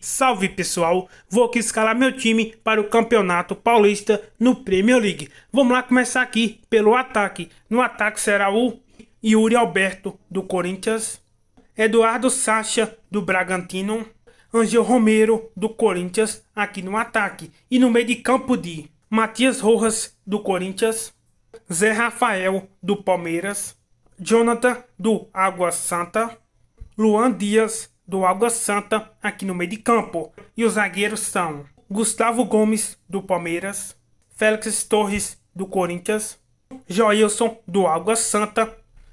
Salve pessoal, vou aqui escalar meu time para o Campeonato Paulista no Premier League. Vamos lá começar aqui pelo ataque. No ataque será o Yuri Alberto do Corinthians, Eduardo Sacha do Bragantino, Angel Romero do Corinthians aqui no ataque e no meio de campo de Matias Rojas do Corinthians, Zé Rafael do Palmeiras, Jonathan do Água Santa, Luan Dias do Água Santa aqui no meio de campo. E os zagueiros são Gustavo Gomes, do Palmeiras, Félix Torres, do Corinthians, Joilson, do Água Santa,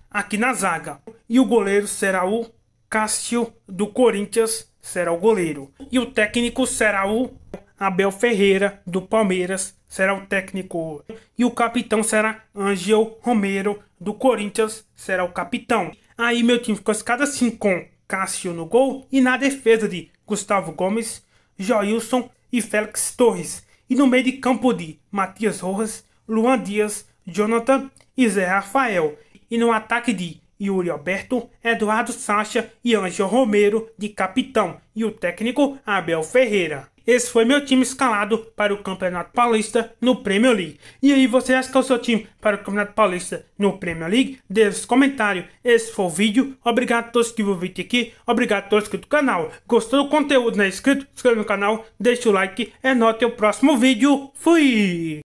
aqui na zaga. E o goleiro será o Cássio, do Corinthians, será o goleiro. E o técnico será o Abel Ferreira, do Palmeiras, será o técnico. E o capitão será Angel Romero, do Corinthians, será o capitão. Aí meu time ficou escada assim com Cássio no gol e na defesa de Gustavo Gomes, Joilson e Félix Torres. E no meio de campo de Matias Rojas, Luan Dias, Jonathan e Zé Rafael. E no ataque de Yuri Alberto, Eduardo Sacha e Ângelo Romero de capitão e o técnico Abel Ferreira. Esse foi meu time escalado para o Campeonato Paulista no Premier League. E aí, você acha que é o seu time para o Campeonato Paulista no Premier League? Deixe comentário. Esse foi o vídeo. Obrigado a todos que viram o vídeo aqui. Obrigado a todos que do canal. Gostou do conteúdo, não é inscrito? Inscreva no canal, deixa o like. É anote o próximo vídeo. Fui!